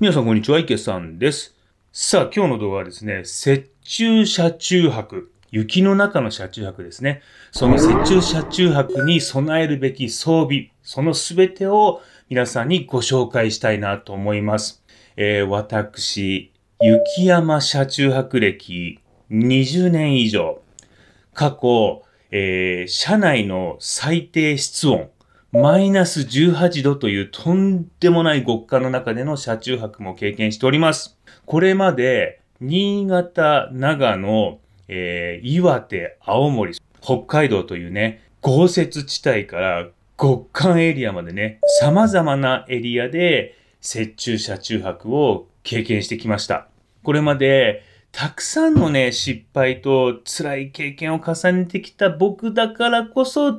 皆さんこんにちは、池さんです。さあ、今日の動画はですね、雪中車中泊。雪の中の車中泊ですね。その雪中車中泊に備えるべき装備、その全てを皆さんにご紹介したいなと思います。えー、私、雪山車中泊歴20年以上、過去、えー、車内の最低室温、マイナス18度というとんでもない極寒の中での車中泊も経験しております。これまで、新潟、長野、えー、岩手、青森、北海道というね、豪雪地帯から極寒エリアまでね、様々なエリアで雪中車中泊を経験してきました。これまでたくさんのね、失敗と辛い経験を重ねてきた僕だからこそ、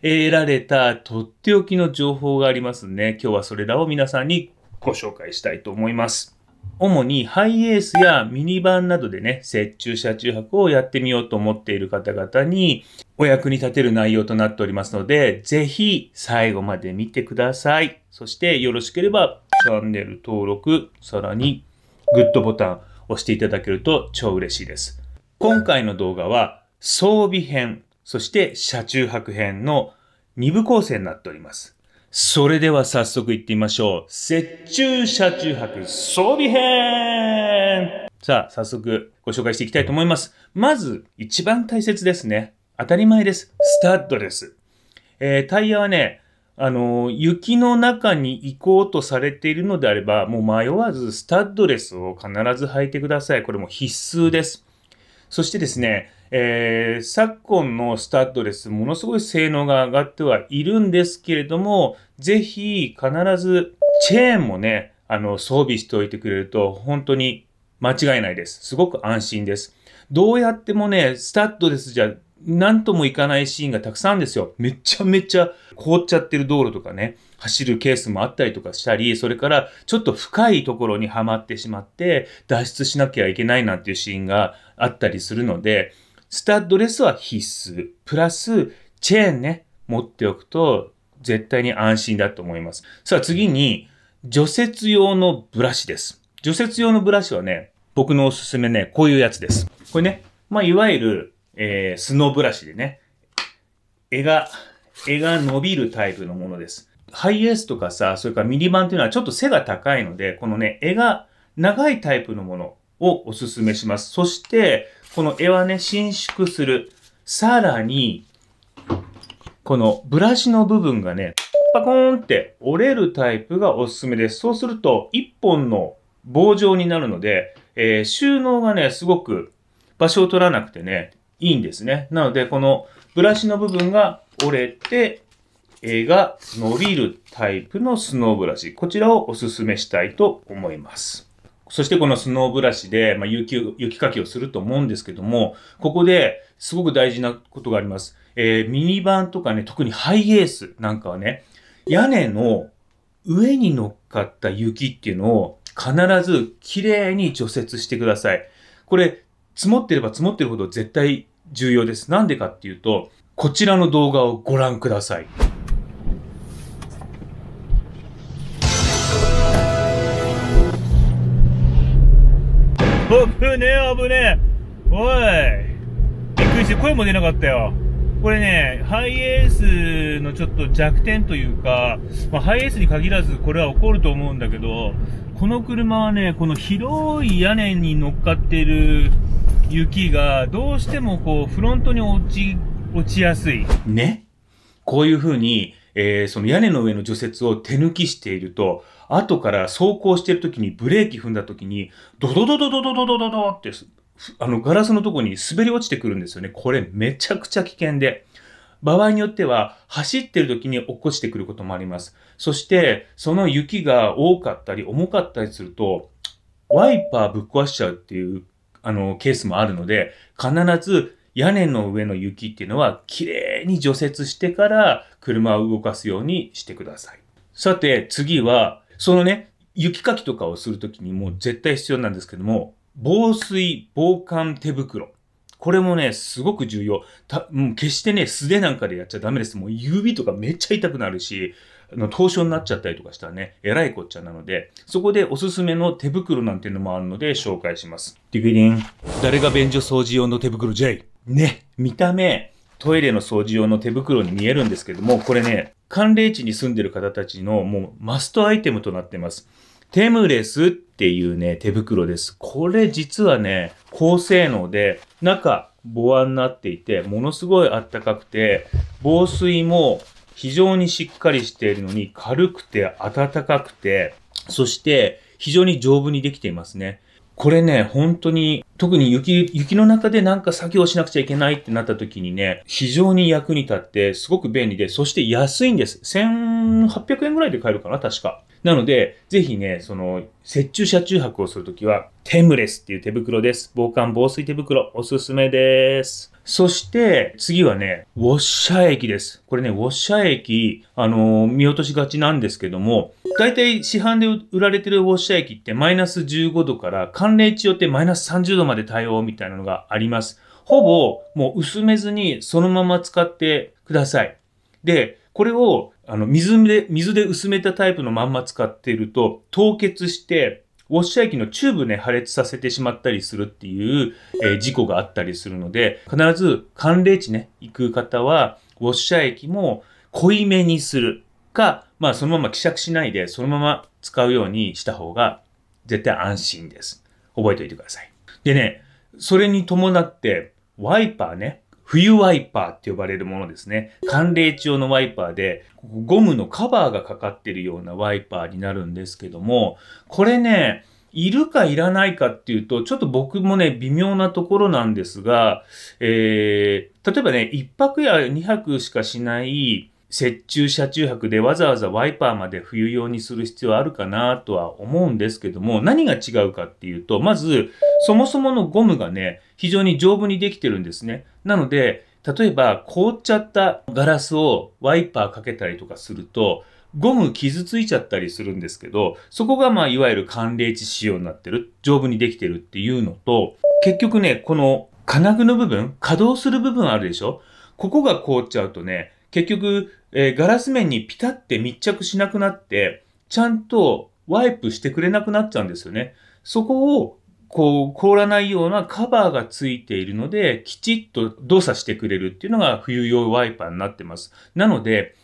得られたとっておきの情報がありますね。今日はそれらを皆さんにご紹介したいと思います。主にハイエースやミニバンなどでね、折衷車中泊をやってみようと思っている方々にお役に立てる内容となっておりますので、ぜひ最後まで見てください。そしてよろしければチャンネル登録、さらにグッドボタン、押していただけると超嬉しいです。今回の動画は装備編、そして車中泊編の2部構成になっております。それでは早速行ってみましょう。雪中車中泊装備編さあ、早速ご紹介していきたいと思います。まず、一番大切ですね。当たり前です。スタッドレス。えー、タイヤはね、あの、雪の中に行こうとされているのであれば、もう迷わずスタッドレスを必ず履いてください。これも必須です。そしてですね、えー、昨今のスタッドレス、ものすごい性能が上がってはいるんですけれども、ぜひ必ずチェーンもね、あの、装備しておいてくれると、本当に間違いないです。すごく安心です。どうやってもね、スタッドレスじゃ何ともいかないシーンがたくさんですよ。めちゃめちゃ凍っちゃってる道路とかね、走るケースもあったりとかしたり、それからちょっと深いところにはまってしまって、脱出しなきゃいけないなんていうシーンがあったりするので、スタッドレスは必須。プラス、チェーンね、持っておくと、絶対に安心だと思います。さあ次に、除雪用のブラシです。除雪用のブラシはね、僕のおすすめね、こういうやつです。これね、まあ、いわゆるえー、スノーブラシでね、絵が、絵が伸びるタイプのものです。ハイエースとかさ、それからミニバンっていうのはちょっと背が高いので、このね、絵が長いタイプのものをおすすめします。そして、この絵はね、伸縮する。さらに、このブラシの部分がね、パコーンって折れるタイプがおすすめです。そうすると、1本の棒状になるので、えー、収納がね、すごく場所を取らなくてね、いいんですね。なので、このブラシの部分が折れて、絵が伸びるタイプのスノーブラシ。こちらをお勧めしたいと思います。そしてこのスノーブラシで、まあ、雪、雪かきをすると思うんですけども、ここですごく大事なことがあります。えー、ミニバンとかね、特にハイエースなんかはね、屋根の上に乗っかった雪っていうのを必ず綺麗に除雪してください。これ、積もってれば積もってるほど絶対重要です。なんでかっていうと、こちらの動画をご覧ください。危ねえ、危ねえ。おい。びっくりして声も出なかったよ。これね、ハイエースのちょっと弱点というか、まあ、ハイエースに限らずこれは起こると思うんだけど、この車はね、この広い屋根に乗っかってる雪がどうしてもこうフロントに落ち、落ちやすい。ね。こういうふうに、えー、その屋根の上の除雪を手抜きしていると、後から走行してる時にブレーキ踏んだ時に、ドドドドドドドドドドって、あのガラスのとこに滑り落ちてくるんですよね。これめちゃくちゃ危険で。場合によっては走ってる時に落っこちてくることもあります。そしてその雪が多かったり重かったりするとワイパーぶっ壊しちゃうっていうあの、ケースもあるので、必ず屋根の上の雪っていうのは、きれいに除雪してから車を動かすようにしてください。さて、次は、そのね、雪かきとかをするときにもう絶対必要なんですけども、防水、防寒手袋。これもね、すごく重要。た、もう決してね、素手なんかでやっちゃダメです。もう指とかめっちゃ痛くなるし、あの、凍傷になっちゃったりとかしたらね、えらいこっちゃなので、そこでおすすめの手袋なんていうのもあるので紹介します。ディグリン。誰が便所掃除用の手袋ジゃイね、見た目、トイレの掃除用の手袋に見えるんですけども、これね、寒冷地に住んでる方たちのもうマストアイテムとなってます。テムレスっていうね、手袋です。これ実はね、高性能で、中、ボアになっていて、ものすごいあったかくて、防水も非常にしっかりしているのに、軽くて暖かくて、そして非常に丈夫にできていますね。これね、本当に、特に雪、雪の中でなんか作業しなくちゃいけないってなった時にね、非常に役に立って、すごく便利で、そして安いんです。1800円ぐらいで買えるかな、確か。なので、ぜひね、その、雪中車中泊をするときは、テムレスっていう手袋です。防寒防水手袋、おすすめです。そして、次はね、ウォッシャー液です。これね、ウォッシャー液、あのー、見落としがちなんですけども、大体市販で売られてるウォッシャー液ってマイナス15度から寒冷地よってマイナス30度まで対応みたいなのがあります。ほぼ、もう薄めずにそのまま使ってください。で、これを、あの、水で、水で薄めたタイプのまんま使っていると、凍結して、ウォッシャー液のチューブね、破裂させてしまったりするっていう、えー、事故があったりするので、必ず寒冷地ね、行く方は、ウォッシャー液も濃いめにするか、まあそのまま希釈しないで、そのまま使うようにした方が絶対安心です。覚えておいてください。でね、それに伴って、ワイパーね、冬ワイパーって呼ばれるものですね。寒冷地用のワイパーで、ゴムのカバーがかかってるようなワイパーになるんですけども、これね、いるかいらないかっていうと、ちょっと僕もね、微妙なところなんですが、えー、例えばね、1泊や2泊しかしない、雪中車中泊でわざわざワイパーまで冬用にする必要あるかなとは思うんですけども、何が違うかっていうと、まず、そもそものゴムがね、非常に丈夫にできてるんですね。なので、例えば凍っちゃったガラスをワイパーかけたりとかすると、ゴム傷ついちゃったりするんですけど、そこがまあいわゆる寒冷地仕様になってる、丈夫にできてるっていうのと、結局ね、この金具の部分、稼働する部分あるでしょここが凍っちゃうとね、結局、えー、ガラス面にピタって密着しなくなって、ちゃんとワイプしてくれなくなっちゃうんですよね。そこを、こう、凍らないようなカバーがついているので、きちっと動作してくれるっていうのが冬用ワイパーになってます。なので、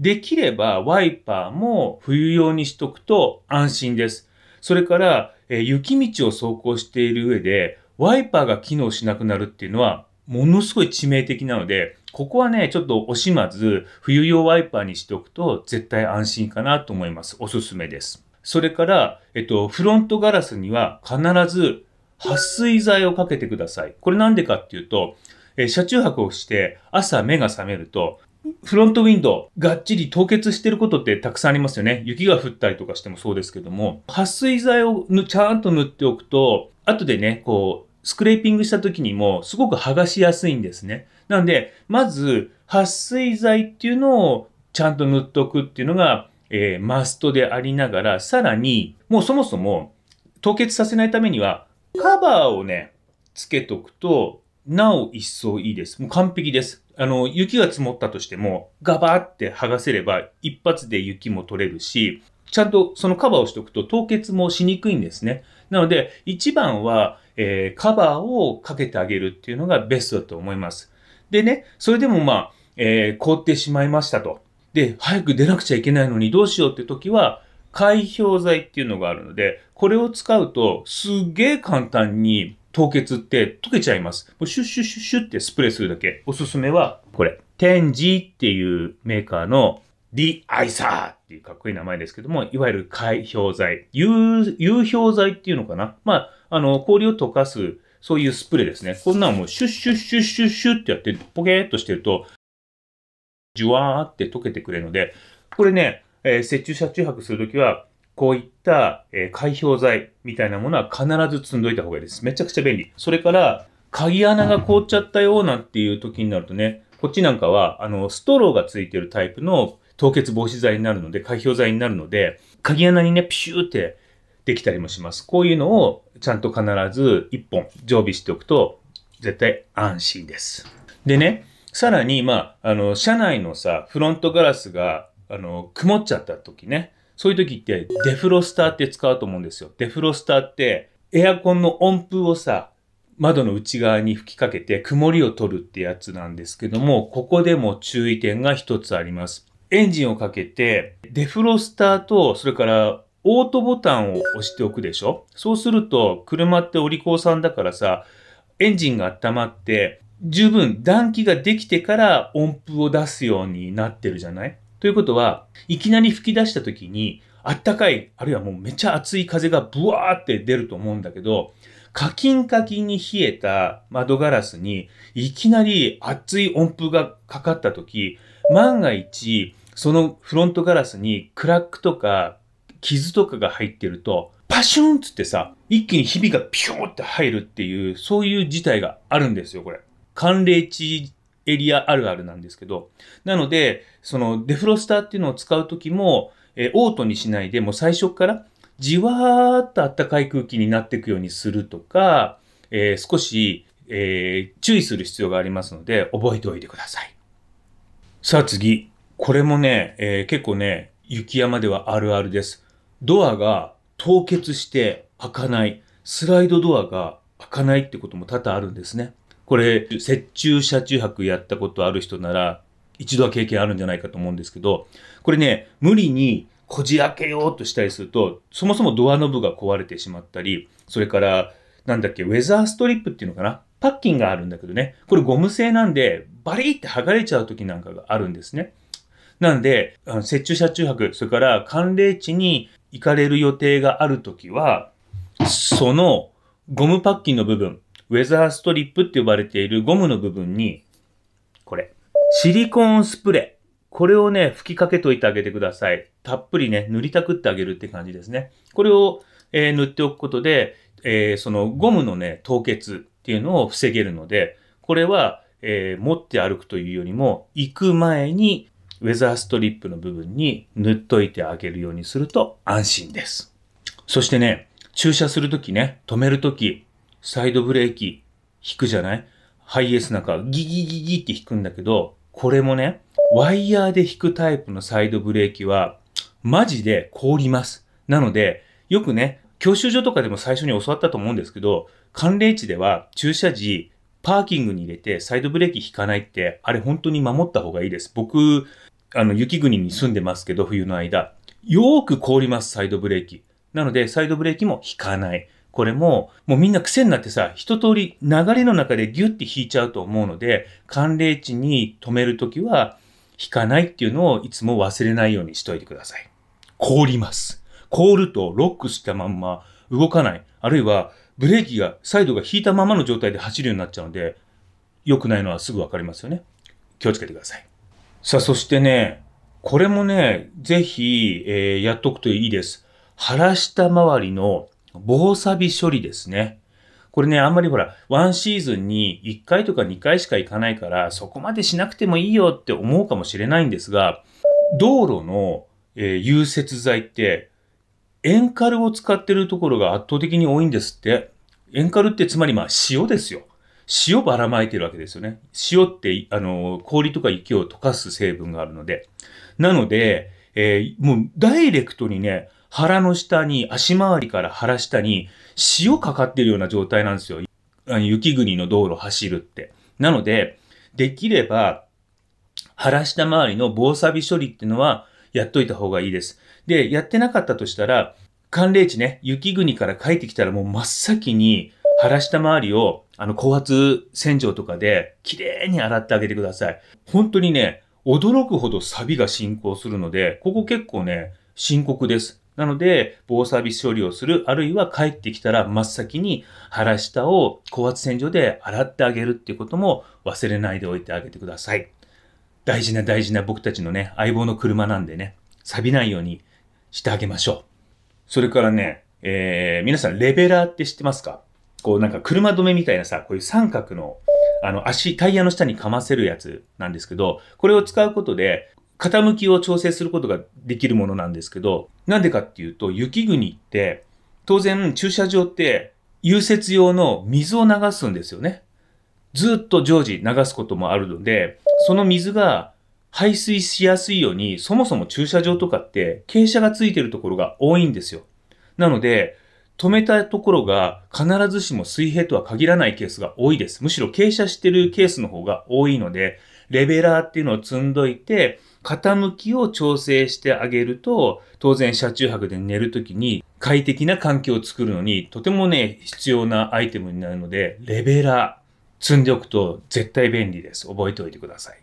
できればワイパーも冬用にしとくと安心です。それから、え雪道を走行している上で、ワイパーが機能しなくなるっていうのは、ものすごい致命的なので、ここはね、ちょっと惜しまず、冬用ワイパーにしておくと絶対安心かなと思います。おすすめです。それから、えっと、フロントガラスには必ず撥水剤をかけてください。これなんでかっていうと、え車中泊をして朝目が覚めると、フロントウィンドウ、がっちり凍結してることってたくさんありますよね。雪が降ったりとかしてもそうですけども、撥水剤をちゃんと塗っておくと、後でね、こう、スクレーピングした時にもすごく剥がしやすいんですね。なんで、まず、撥水剤っていうのをちゃんと塗っとくっていうのが、えー、マストでありながら、さらに、もうそもそも凍結させないためには、カバーをね、つけとくと、なお一層いいです。もう完璧です。あの、雪が積もったとしても、ガバーって剥がせれば、一発で雪も取れるし、ちゃんとそのカバーをしておくと凍結もしにくいんですね。なので、一番は、えー、カバーをかけてあげるっていうのがベストだと思います。でね、それでもまあ、えー、凍ってしまいましたと。で、早く出なくちゃいけないのにどうしようって時は、開氷剤っていうのがあるので、これを使うとすげえ簡単に凍結って溶けちゃいます。もうシュッシュッシュッシュッってスプレーするだけ。おすすめはこれ。天ンジっていうメーカーのディアイサーっていうかっこいい名前ですけども、いわゆる開氷剤。有氷剤っていうのかな。まああの、氷を溶かす、そういうスプレーですね。こんなんもうシュッシュッシュッシュッシュッってやって、ポケーっとしてると、じゅわーって溶けてくれるので、これね、えー、雪中車中泊するときは、こういった、えー、解氷剤みたいなものは必ず積んどいた方がいいです。めちゃくちゃ便利。それから、鍵穴が凍っちゃったよなんていう時になるとね、こっちなんかは、あの、ストローがついてるタイプの凍結防止剤になるので、開氷剤になるので、鍵穴にね、ピシューってできたりもします。こういうのをちゃんと必ず1本常備しておくと絶対安心です。でね、さらに、まあ、あの、車内のさ、フロントガラスが、あの、曇っちゃった時ね、そういう時ってデフロスターって使うと思うんですよ。デフロスターってエアコンの温風をさ、窓の内側に吹きかけて曇りを取るってやつなんですけども、ここでも注意点が一つあります。エンジンをかけて、デフロスターと、それからオートボタンを押しておくでしょそうすると、車ってお利口さんだからさ、エンジンが温まって、十分暖気ができてから音符を出すようになってるじゃないということは、いきなり吹き出した時に、あったかい、あるいはもうめっちゃ熱い風がブワーって出ると思うんだけど、カキンカキンに冷えた窓ガラスに、いきなり熱い音符がかかった時、万が一、そのフロントガラスにクラックとか傷とかが入ってると、パシュンつってさ、一気にひびがピューって入るっていう、そういう事態があるんですよ、これ。寒冷地エリアあるあるなんですけど。なので、そのデフロスターっていうのを使うときも、えー、オートにしないで、もう最初からじわーっとあったかい空気になっていくようにするとか、えー、少し、えー、注意する必要がありますので、覚えておいてください。さあ次。これもね、え結構ね、雪山ではあるあるです。ドアが凍結して開かない、スライドドアが開かないってことも多々あるんですね。これ、雪中車中泊やったことある人なら、一度は経験あるんじゃないかと思うんですけど、これね、無理にこじ開けようとしたりすると、そもそもドアノブが壊れてしまったり、それから、なんだっけ、ウェザーストリップっていうのかなパッキンがあるんだけどね、これゴム製なんで、バリって剥がれちゃう時なんかがあるんですね。なんで、あの雪中車中泊、それから寒冷地に行かれる予定があるときは、そのゴムパッキンの部分、ウェザーストリップって呼ばれているゴムの部分に、これ、シリコンスプレー。これをね、吹きかけといてあげてください。たっぷりね、塗りたくってあげるって感じですね。これを、えー、塗っておくことで、えー、そのゴムのね、凍結っていうのを防げるので、これは、えー、持って歩くというよりも、行く前にウェザーストリップの部分に塗っといてあげるようにすると安心です。そしてね、駐車するときね、止めるとき、サイドブレーキ引くじゃないハイエースなんかギギギギって引くんだけど、これもね、ワイヤーで引くタイプのサイドブレーキは、マジで凍ります。なので、よくね、教習所とかでも最初に教わったと思うんですけど、寒冷地では駐車時、パーキングに入れてサイドブレーキ引かないって、あれ本当に守った方がいいです。僕、あの、雪国に住んでますけど、冬の間、よーく凍ります、サイドブレーキ。なので、サイドブレーキも引かない。これも、もうみんな癖になってさ、一通り流れの中でギュッて引いちゃうと思うので、寒冷地に止めるときは、引かないっていうのをいつも忘れないようにしといてください。凍ります。凍るとロックしたまんま動かない。あるいは、ブレーキが、サイドが引いたままの状態で走るようになっちゃうので、良くないのはすぐわかりますよね。気をつけてください。さあ、そしてね、これもね、ぜひ、えー、やっとくといいです。腹下周りの防サビ処理ですね。これね、あんまりほら、ワンシーズンに1回とか2回しか行かないから、そこまでしなくてもいいよって思うかもしれないんですが、道路の、えー、融雪剤って、塩カルを使ってるところが圧倒的に多いんですって。塩カルってつまりまあ塩ですよ。塩ばらまいてるわけですよね。塩って、あの、氷とか雪を溶かす成分があるので。なので、えー、もうダイレクトにね、腹の下に、足回りから腹下に塩かかってるような状態なんですよ。あの雪国の道路走るって。なので、できれば、腹下周りの防サビ処理っていうのは、やっといた方がいいです。で、やってなかったとしたら、寒冷地ね、雪国から帰ってきたらもう真っ先に腹下周りをあの、高圧洗浄とかで、綺麗に洗ってあげてください。本当にね、驚くほどサビが進行するので、ここ結構ね、深刻です。なので、防サービス処理をする、あるいは帰ってきたら真っ先に腹下を高圧洗浄で洗ってあげるっていうことも忘れないでおいてあげてください。大事な大事な僕たちのね、相棒の車なんでね、錆びないようにしてあげましょう。それからね、えー、皆さん、レベラーって知ってますかこうなんか車止めみたいなさ、こういう三角の、あの足、タイヤの下にかませるやつなんですけど、これを使うことで、傾きを調整することができるものなんですけど、なんでかっていうと、雪国って、当然駐車場って融雪用の水を流すんですよね。ずっと常時流すこともあるので、その水が排水しやすいように、そもそも駐車場とかって傾斜がついてるところが多いんですよ。なので、止めたところが必ずしも水平とは限らないケースが多いです。むしろ傾斜してるケースの方が多いので、レベラーっていうのを積んどいて、傾きを調整してあげると、当然車中泊で寝るときに快適な環境を作るのに、とてもね、必要なアイテムになるので、レベラー積んでおくと絶対便利です。覚えておいてください。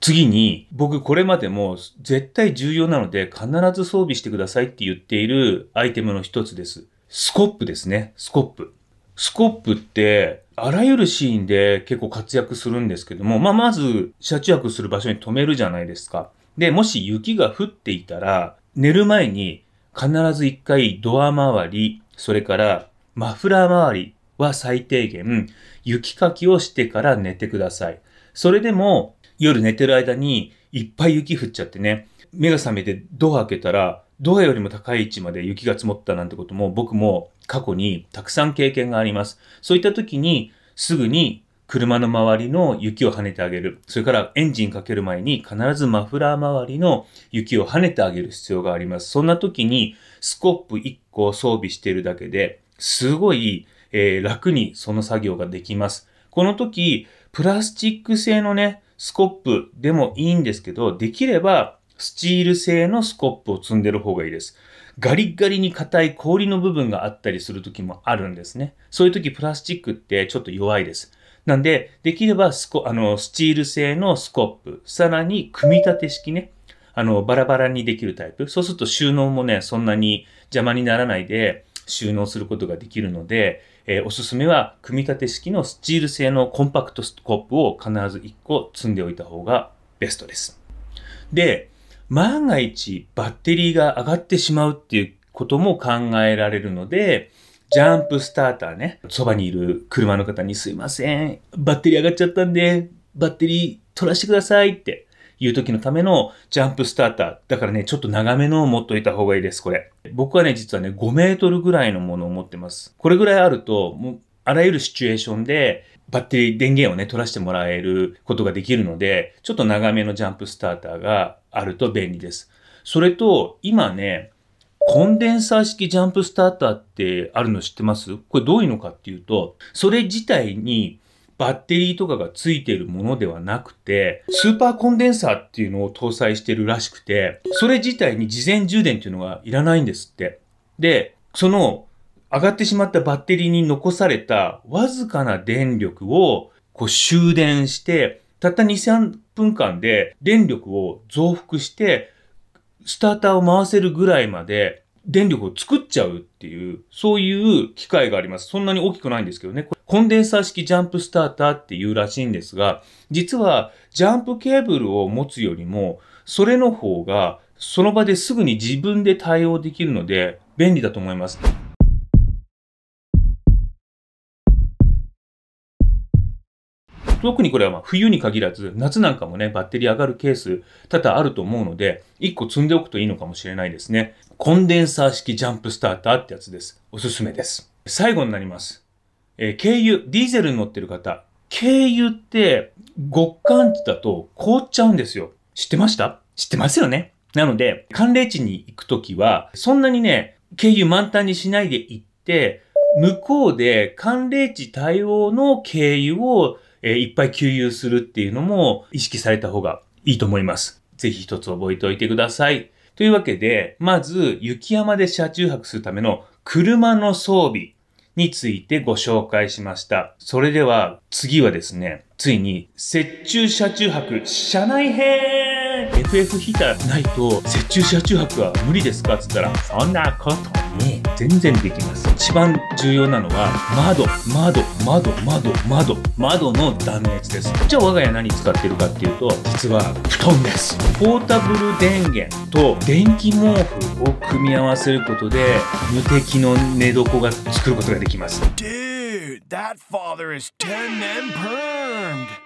次に、僕これまでも絶対重要なので必ず装備してくださいって言っているアイテムの一つです。スコップですね。スコップ。スコップって、あらゆるシーンで結構活躍するんですけども、まあ、まず、車中泊する場所に止めるじゃないですか。で、もし雪が降っていたら、寝る前に必ず一回ドア周り、それからマフラー周りは最低限、雪かきをしてから寝てください。それでも、夜寝てる間にいっぱい雪降っちゃってね、目が覚めてドア開けたら、ドアよりも高い位置まで雪が積もったなんてことも僕も過去にたくさん経験があります。そういった時にすぐに車の周りの雪を跳ねてあげる。それからエンジンかける前に必ずマフラー周りの雪を跳ねてあげる必要があります。そんな時にスコップ1個を装備しているだけですごい、えー、楽にその作業ができます。この時、プラスチック製のね、スコップでもいいんですけど、できればスチール製のスコップを積んでる方がいいです。ガリガリに硬い氷の部分があったりする時もあるんですね。そういう時プラスチックってちょっと弱いです。なんで、できればスコ、あの、スチール製のスコップ、さらに組み立て式ね。あの、バラバラにできるタイプ。そうすると収納もね、そんなに邪魔にならないで収納することができるので、えー、おすすめは組み立て式のスチール製のコンパクトスコップを必ず1個積んでおいた方がベストです。で、万が一バッテリーが上がってしまうっていうことも考えられるので、ジャンプスターターね、そばにいる車の方にすいません、バッテリー上がっちゃったんで、バッテリー取らせてくださいっていう時のためのジャンプスターター。だからね、ちょっと長めのを持っといた方がいいです、これ。僕はね、実はね、5メートルぐらいのものを持ってます。これぐらいあると、もうあらゆるシチュエーションで、バッテリー電源をね、取らせてもらえることができるので、ちょっと長めのジャンプスターターがあると便利です。それと、今ね、コンデンサー式ジャンプスターターってあるの知ってますこれどういうのかっていうと、それ自体にバッテリーとかがついているものではなくて、スーパーコンデンサーっていうのを搭載してるらしくて、それ自体に事前充電っていうのがいらないんですって。で、その上がってしまったバッテリーに残されたわずかな電力をこう終電して、たった2、3分間で電力を増幅して、スターターを回せるぐらいまで電力を作っちゃうっていう、そういう機械があります。そんなに大きくないんですけどね。コンデンサー式ジャンプスターターっていうらしいんですが、実はジャンプケーブルを持つよりも、それの方がその場ですぐに自分で対応できるので便利だと思います。特にこれはま冬に限らず、夏なんかもね、バッテリー上がるケース多々あると思うので、1個積んでおくといいのかもしれないですね。コンデンサー式ジャンプスターターってやつです。おすすめです。最後になります。えー、軽油、ディーゼルに乗ってる方、軽油って極寒地だと凍っちゃうんですよ。知ってました知ってますよね。なので、寒冷地に行くときは、そんなにね、軽油満タンにしないで行って、向こうで寒冷地対応の軽油をえー、いっぱい給油するっていうのも意識された方がいいと思います。ぜひ一つ覚えておいてください。というわけで、まず、雪山で車中泊するための車の装備についてご紹介しました。それでは、次はですね、ついに、雪中車中泊車内編 FF ヒーターないと雪中車中泊は無理ですかっつったらそんなことね全然できます一番重要なのは窓窓窓窓窓窓の断熱ですじゃあ我が家何使ってるかっていうと実は布団ですポータブル電源と電気毛布を組み合わせることで無敵の寝床が作ることができます Dude, that father is 10 m permed.